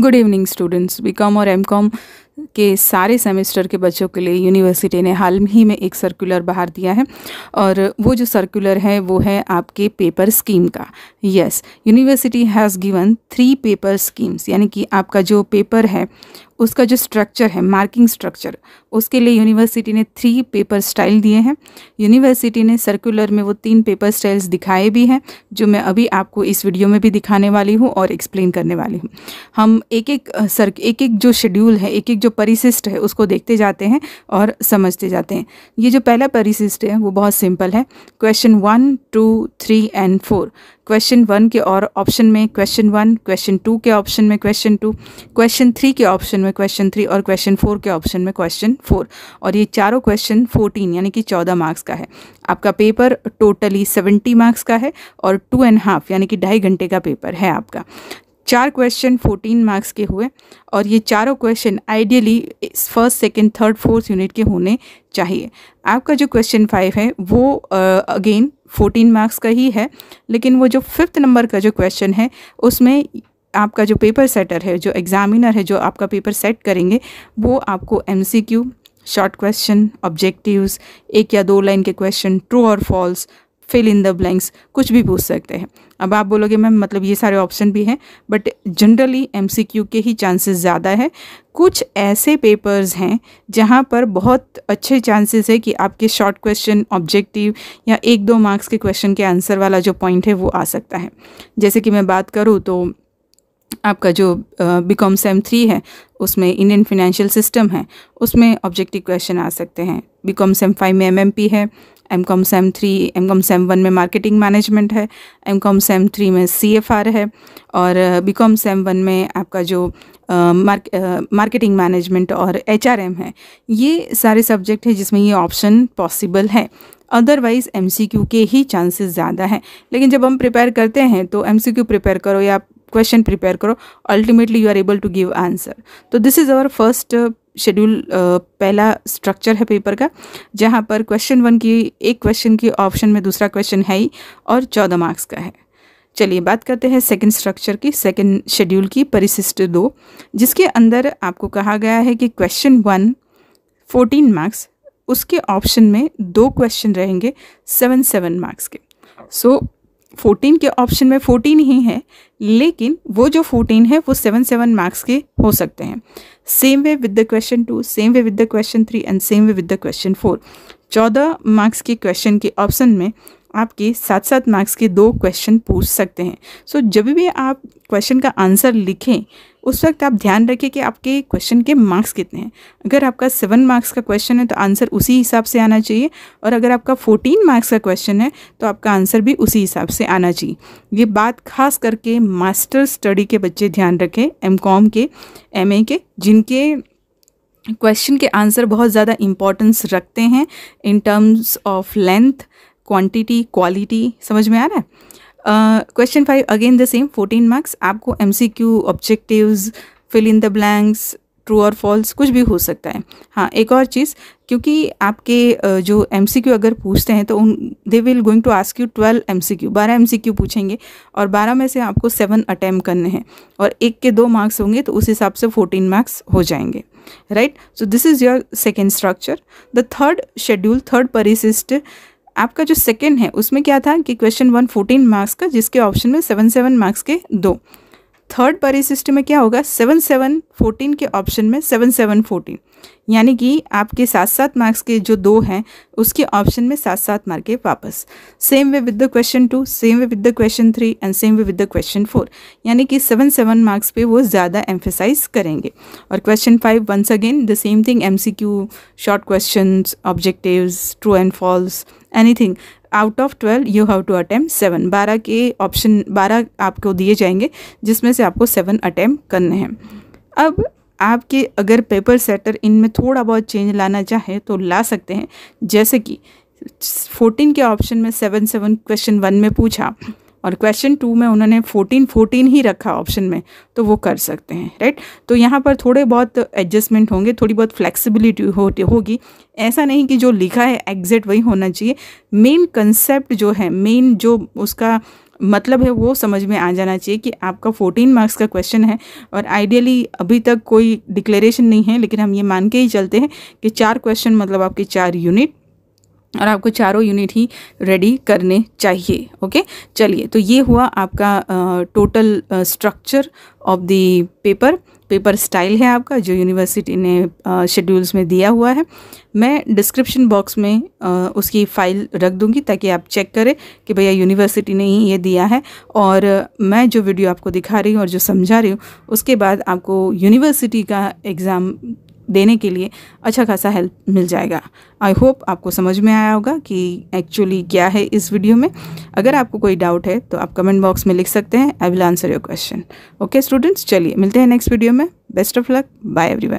good evening students BCom और MCom के सारे सेमेस्टर के बच्चों के लिए यूनिवर्सिटी ने हाल ही में एक सर्कुलर बाहर दिया है और वो जो सर्कुलर है वो है आपके पेपर स्कीम का yes university has given three paper schemes यानी कि आपका जो पेपर है उसका जो स्ट्रक्चर है मार्किंग स्ट्रक्चर उसके लिए यूनिवर्सिटी ने थ्री पेपर स्टाइल दिए हैं यूनिवर्सिटी ने सर्कुलर में वो तीन पेपर स्टाइल्स दिखाए भी हैं जो मैं अभी आपको इस वीडियो में भी दिखाने वाली हूँ और एक्सप्लेन करने वाली हूँ हम एक एक सर एक एक जो शेड्यूल है एक एक जो परिशिष्ट है उसको देखते जाते हैं और समझते जाते हैं ये जो पहला परिशिष्ट है वो बहुत सिंपल है question one two three and four question one के और ऑप्शन में क्वेश्चन वन क्वेश्चन टू के ऑप्शन में क्वेश्चन टू क्वेश्चन थ्री के ऑप्शन में क्वेश्चन थ्री और क्वेश्चन फोर के ऑप्शन में क्वेश्चन फोर और ये चारों क्वेश्चन फोर्टीन यानी कि चौदह मार्क्स का है आपका पेपर टोटली सेवेंटी मार्क्स का है और टू एंड हाफ यानी कि ढाई घंटे का पेपर है आपका चार क्वेश्चन फोर्टीन मार्क्स के हुए और ये चारों question ideally first second third fourth unit के होने चाहिए आपका जो क्वेश्चन फाइव है वो अगेन फोर्टीन मार्क्स का ही है लेकिन वो जो फिफ्थ नंबर का जो क्वेश्चन है उसमें आपका जो पेपर सेटर है जो एग्ज़ामिनर है जो आपका पेपर सेट करेंगे वो आपको एम शॉर्ट क्वेश्चन ऑब्जेक्टिव्स एक या दो लाइन के क्वेश्चन ट्रू और false fill in the blanks कुछ भी पूछ सकते हैं अब आप बोलोगे मैम मतलब ये सारे ऑप्शन भी हैं बट जनरली एम के ही चांसेस ज़्यादा है कुछ ऐसे पेपर्स हैं जहाँ पर बहुत अच्छे चांसेस है कि आपके शॉर्ट क्वेश्चन ऑब्जेक्टिव या एक दो मार्क्स के क्वेश्चन के आंसर वाला जो पॉइंट है वो आ सकता है जैसे कि मैं बात करूँ तो आपका जो बी कॉम सेम थ्री है उसमें इंडियन फिनेंशियल सिस्टम है उसमें ऑब्जेक्टिव क्वेश्चन आ सकते हैं बी कॉम सेम फाइव में एम एम पी है M Com sem three M Com sem one में मार्केटिंग मैनेजमेंट है एम कॉम सेम थ्री में सी एफ आर है और बी कॉम सेम वन में आपका जो मार्केटिंग मैनेजमेंट और एच आर एम है ये सारे सब्जेक्ट हैं जिसमें ये ऑप्शन पॉसिबल है अदरवाइज़ एम सी क्यू के ही चांसेस ज़्यादा हैं लेकिन जब हम प्रिपेयर करते हैं तो एम सी क्यू प्रिपेयर करो या क्वेश्चन प्रिपेयर करो ultimately you are able to give answer तो this is our first schedule पहला स्ट्रक्चर है पेपर का जहाँ पर क्वेश्चन वन की एक क्वेश्चन की ऑप्शन में दूसरा क्वेश्चन है ही और चौदह मार्क्स का है चलिए बात करते हैं सेकंड स्ट्रक्चर की सेकंड शेड्यूल की परिशिष्ट दो जिसके अंदर आपको कहा गया है कि क्वेश्चन वन फोर्टीन मार्क्स उसके ऑप्शन में दो क्वेश्चन रहेंगे सेवन सेवन मार्क्स के सो so, फोर्टीन के ऑप्शन में फोर्टीन ही है लेकिन वो जो फोर्टीन है वो सेवन सेवन मार्क्स के हो सकते हैं same way with the question two same way with the question three and same way with the question four चौदह मार्क्स के क्वेश्चन के ऑप्शन में आपके सात सात मार्क्स के दो क्वेश्चन पूछ सकते हैं सो so, जब भी आप क्वेश्चन का आंसर लिखें उस वक्त आप ध्यान रखें कि आपके क्वेश्चन के मार्क्स कितने हैं अगर आपका सेवन मार्क्स का क्वेश्चन है तो आंसर उसी हिसाब से आना चाहिए और अगर आपका फोर्टीन मार्क्स का क्वेश्चन है तो आपका आंसर भी उसी हिसाब से आना चाहिए ये बात खास करके मास्टर स्टडी के बच्चे ध्यान रखें एम के एम के जिनके क्वेश्चन के आंसर बहुत ज़्यादा इम्पोर्टेंस रखते हैं in terms of length quantity quality समझ में आ रहा है question five again the same fourteen marks आपको M C Q objective fill in the blanks true और फॉल्स कुछ भी हो सकता है हाँ एक और चीज़ क्योंकि आपके uh, जो एम सी क्यू अगर पूछते हैं तो उन they will going to ask you twelve M C Q बारह एम सी क्यू पूछेंगे और बारह में से आपको सेवन अटैम्प करने हैं और एक के दो मार्क्स होंगे तो उस हिसाब से फोर्टीन मार्क्स हो जाएंगे right so this is your second structure the third schedule third परिशिष्ट आपका जो सेकेंड है उसमें क्या था कि क्वेश्चन वन फोर्टीन मार्क्स का जिसके ऑप्शन में सेवन सेवन मार्क्स के दो थर्ड बारी सिस्टम में क्या होगा सेवन सेवन फोर्टीन के ऑप्शन में सेवन सेवन फोर्टीन यानी कि आपके सात सात मार्क्स के जो दो हैं उसके ऑप्शन में सात सात मार्के वापस same way with the question two same way with the question three and same way with the question four यानी कि सेवन सेवन मार्क्स पे वो ज़्यादा एम्फेसाइज करेंगे और question five once again the same thing M C Q short question objective true and false anything out of twelve you have to attempt seven बारह के option बारह आपको दिए जाएंगे जिसमें से आपको सेवन अटैम्प्ट करने हैं अब आपके अगर पेपर सेटर इनमें थोड़ा बहुत चेंज लाना चाहे तो ला सकते हैं जैसे कि फोर्टीन के ऑप्शन में सेवन सेवन क्वेश्चन वन में पूछा और क्वेश्चन टू में उन्होंने फोर्टीन फोर्टीन ही रखा ऑप्शन में तो वो कर सकते हैं राइट तो यहाँ पर थोड़े बहुत एडजस्टमेंट होंगे थोड़ी बहुत फ्लेक्सिबिलिटी होती होगी ऐसा नहीं कि जो लिखा है एग्जैक्ट वही होना चाहिए मेन कंसेप्ट जो है मेन जो उसका मतलब है वो समझ में आ जाना चाहिए कि आपका 14 मार्क्स का क्वेश्चन है और आइडियली अभी तक कोई डिक्लेरेशन नहीं है लेकिन हम ये मान के ही चलते हैं कि चार क्वेश्चन मतलब आपके चार यूनिट और आपको चारों यूनिट ही रेडी करने चाहिए ओके चलिए तो ये हुआ आपका total structure of the paper paper style है आपका जो यूनिवर्सिटी ने शेड्यूल्स में दिया हुआ है मैं डिस्क्रिप्शन बॉक्स में आ, उसकी फ़ाइल रख दूंगी ताकि आप चेक करें कि भैया यूनिवर्सिटी ने ही ये दिया है और मैं जो वीडियो आपको दिखा रही हूँ और जो समझा रही हूँ उसके बाद आपको यूनिवर्सिटी का एग्ज़ाम देने के लिए अच्छा खासा हेल्प मिल जाएगा आई होप आपको समझ में आया होगा कि एक्चुअली क्या है इस वीडियो में अगर आपको कोई डाउट है तो आप कमेंट बॉक्स में लिख सकते हैं I will answer your question okay students चलिए मिलते हैं नेक्स्ट वीडियो में best of luck bye every